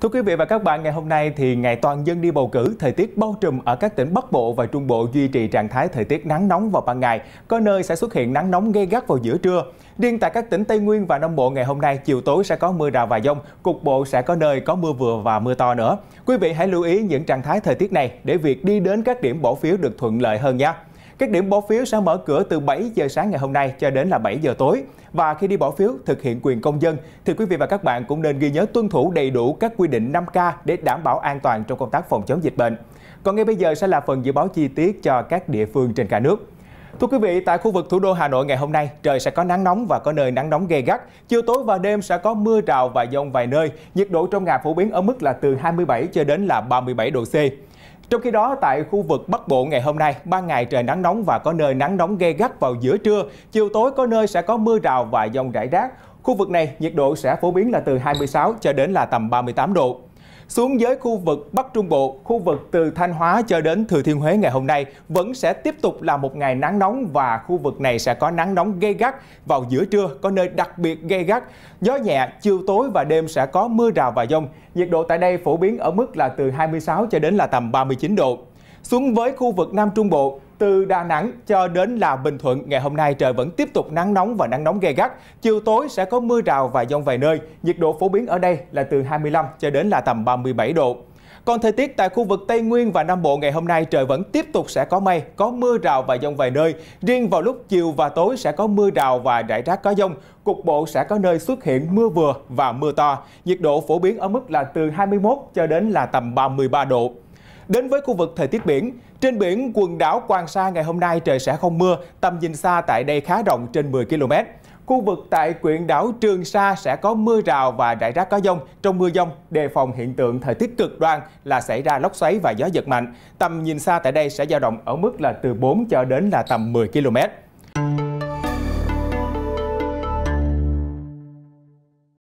Thưa quý vị và các bạn, ngày hôm nay thì ngày toàn dân đi bầu cử, thời tiết bao trùm ở các tỉnh Bắc Bộ và Trung Bộ duy trì trạng thái thời tiết nắng nóng vào ban ngày, có nơi sẽ xuất hiện nắng nóng gay gắt vào giữa trưa. Riêng tại các tỉnh Tây Nguyên và Nam Bộ ngày hôm nay chiều tối sẽ có mưa rào và dông, cục bộ sẽ có nơi có mưa vừa và mưa to nữa. Quý vị hãy lưu ý những trạng thái thời tiết này để việc đi đến các điểm bỏ phiếu được thuận lợi hơn nhé. Các điểm bỏ phiếu sẽ mở cửa từ 7 giờ sáng ngày hôm nay cho đến là 7 giờ tối. Và khi đi bỏ phiếu thực hiện quyền công dân thì quý vị và các bạn cũng nên ghi nhớ tuân thủ đầy đủ các quy định 5K để đảm bảo an toàn trong công tác phòng chống dịch bệnh. Còn ngay bây giờ sẽ là phần dự báo chi tiết cho các địa phương trên cả nước. Thưa quý vị, tại khu vực thủ đô Hà Nội ngày hôm nay, trời sẽ có nắng nóng và có nơi nắng nóng gay gắt. Chiều tối và đêm sẽ có mưa rào và dông vài nơi. Nhiệt độ trong ngày phổ biến ở mức là từ 27 cho đến là 37 độ C. Trong khi đó, tại khu vực Bắc Bộ ngày hôm nay, ban ngày trời nắng nóng và có nơi nắng nóng gay gắt vào giữa trưa, chiều tối có nơi sẽ có mưa rào và dông rải rác. Khu vực này, nhiệt độ sẽ phổ biến là từ 26 cho đến là tầm 38 độ. Xuống dưới khu vực Bắc Trung Bộ, khu vực từ Thanh Hóa cho đến Thừa Thiên Huế ngày hôm nay vẫn sẽ tiếp tục là một ngày nắng nóng và khu vực này sẽ có nắng nóng gây gắt vào giữa trưa, có nơi đặc biệt gây gắt. Gió nhẹ, chiều tối và đêm sẽ có mưa rào và dông. Nhiệt độ tại đây phổ biến ở mức là từ 26 cho đến là tầm 39 độ. Xuống với khu vực Nam Trung Bộ, từ Đà Nẵng cho đến là Bình Thuận, ngày hôm nay trời vẫn tiếp tục nắng nóng và nắng nóng gay gắt. Chiều tối sẽ có mưa rào và dông vài nơi. Nhiệt độ phổ biến ở đây là từ 25 cho đến là tầm 37 độ. Còn thời tiết tại khu vực Tây Nguyên và Nam Bộ ngày hôm nay trời vẫn tiếp tục sẽ có mây, có mưa rào và dông vài nơi. Riêng vào lúc chiều và tối sẽ có mưa rào và rải rác có dông. Cục bộ sẽ có nơi xuất hiện mưa vừa và mưa to. Nhiệt độ phổ biến ở mức là từ 21 cho đến là tầm 33 độ. Đến với khu vực thời tiết biển, trên biển quần đảo Hoàng Sa ngày hôm nay trời sẽ không mưa, tầm nhìn xa tại đây khá rộng trên 10 km. Khu vực tại quyện đảo Trường Sa sẽ có mưa rào và rải rác có dông. Trong mưa dông, đề phòng hiện tượng thời tiết cực đoan là xảy ra lốc xoáy và gió giật mạnh. Tầm nhìn xa tại đây sẽ dao động ở mức là từ 4 cho đến là tầm 10 km.